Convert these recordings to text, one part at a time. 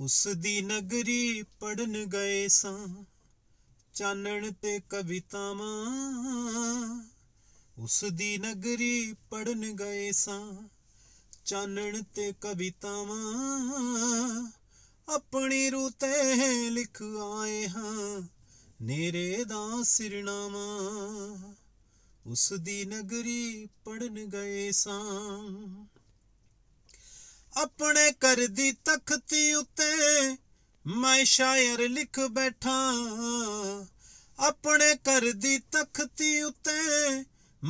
ਉਸ ਦੀ ਨਗਰੀ ਪੜਨ ਗਏ ਸਾਂ ਚਾਨਣ ਤੇ ਕਵਿਤਾਵਾਂ ਉਸ ਦੀ ਨਗਰੀ ਪੜਨ ਗਏ ਸਾਂ ਚਾਨਣ ਤੇ ਕਵਿਤਾਵਾਂ ਆਪਣੀ ਰੂਹ ਤੇ ਲਿਖ ਆਏ ਹਾਂ ਨੇਰੇ ਦਾ ਸਿਰਨਾਮਾ ਉਸ ਦੀ ਨਗਰੀ ਪੜਨ ਗਏ ਸਾਂ ਆਪਣੇ ਘਰ ਦੀ ਤਖਤੀ ਉੱਤੇ ਮੈਂ ਸ਼ਾਇਰ ਲਿਖ ਬੈਠਾ ਆਪਣੇ ਘਰ ਦੀ ਤਖਤੀ ਉੱਤੇ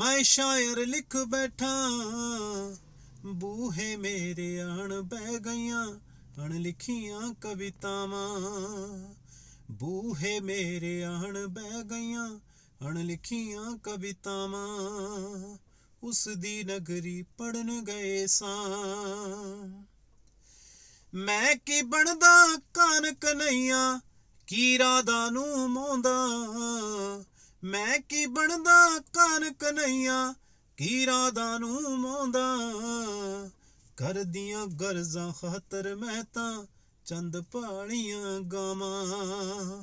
ਮੈਂ ਸ਼ਾਇਰ ਲਿਖ ਬੈਠਾ ਬੂਹੇ ਮੇਰੇ ਆਣ ਬਹਿ ਗਈਆਂ ਅਣ ਲਿਖੀਆਂ ਕਵਿਤਾਵਾਂ ਬੂਹੇ ਮੇਰੇ ਆਣ ਬਹਿ ਗਈਆਂ ਅਣ ਲਿਖੀਆਂ ਕਵਿਤਾਵਾਂ ਉਸ ਦੀ ਨਗਰੀ ਪੜਨ ਗਏ ਸਾਂ ਮੈਂ ਕੀ ਬਣਦਾ ਕਾਨ ਕਨਈਆ ਕੀਰਾ ਦਾ ਨੂੰ ਮੋਂਦਾ ਮੈਂ ਕੀ ਬਣਦਾ ਕਾਨ ਕਨਈਆ ਕੀਰਾ ਦਾ ਨੂੰ ਮੋਂਦਾ ਕਰਦੀਆਂ ਗਰਜ਼ਾਂ ਖਾਤਰ ਮੈਂ ਤਾਂ ਚੰਦ ਪਾਣੀਆਂ ਗਾਵਾਂ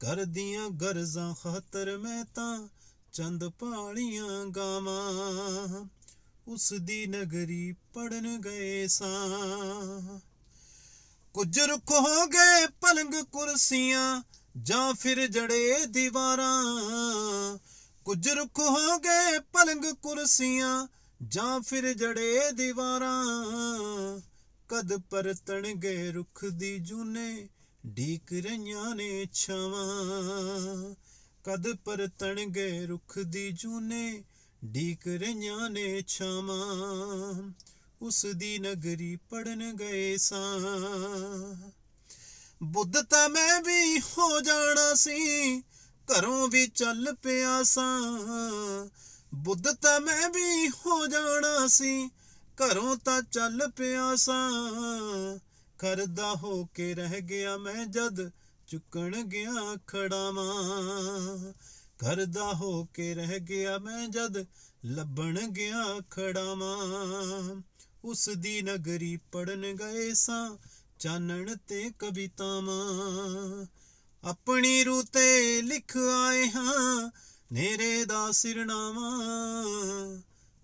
ਕਰਦੀਆਂ ਗਰਜ਼ਾਂ ਖਾਤਰ ਮੈਂ ਤਾਂ ਚੰਦ ਪਾਣੀਆਂ ਗਾਵਾਂ ਉਸ ਦੀ ਨਗਰੀ ਪੜਨ ਗਏ ਸਾਂ ਕੁਝ ਰੁੱਖ ਹੋ ਗਏ ਪਲੰਗ ਕੁਰਸੀਆਂ ਜਾਂ ਫਿਰ ਜੜੇ ਦੀਵਾਰਾਂ ਕੁਝ ਰੁੱਖ ਹੋ ਗਏ ਪਲੰਗ ਕੁਰਸੀਆਂ ਜਾਂ ਫਿਰ ਜੜੇ ਦੀਵਾਰਾਂ ਕਦ ਪਰਤਣਗੇ ਰੁੱਖ ਦੀ ਜੂਨੇ ਢੀਕ ਰਈਆਂ ਨੇ ਛਾਵਾਂ ਕਦ ਪਰਤਣਗੇ ਰੁੱਖ ਦੀ ਜੂਨੇ ਢੀਕ ਰਈਆਂ ਨੇ ਛਾਵਾਂ ਉਸ ਦੀ ਨਗਰੀ ਪੜਨ ਗਏ ਸਾਂ ਬੁੱਧ ਤਾਂ ਮੈਂ ਵੀ ਹੋ ਜਾਣਾ ਸੀ ਘਰੋਂ ਵੀ ਚੱਲ ਪਿਆ ਸਾਂ ਬੁੱਧ ਤਾਂ ਮੈਂ ਵੀ ਹੋ ਜਾਣਾ ਸੀ ਘਰੋਂ ਤਾਂ ਚੱਲ ਪਿਆ ਸਾਂ ਕਰਦਾ ਹੋ ਕੇ ਰਹਿ ਗਿਆ ਮੈਂ ਜਦ ਚੁੱਕਣ ਗਿਆ ਖੜਾਵਾਂ ਘਰ ਦਾ ਹੋ ਕੇ ਰਹਿ ਗਿਆ ਮੈਂ ਜਦ ਲੱਭਣ ਗਿਆ ਖੜਾਵਾਂ ਉਸ ਦੀ ਨਗਰੀ ਪੜਨ ਗਏ ਸਾਂ ਚਾਨਣ ਤੇ ਕਵਿਤਾਵਾਂ ਆਪਣੀ ਰੂਹ ਤੇ ਲਿਖ ਆਏ ਹਾਂ ਨੇਰੇ ਦਾ ਸਿਰਨਾਵਾ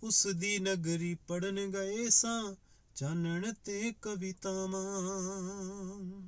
ਉਸ ਦੀ ਨਗਰੀ ਪੜਨ ਗਏ ਸਾਂ ਚਾਨਣ ਤੇ ਕਵਿਤਾਵਾਂ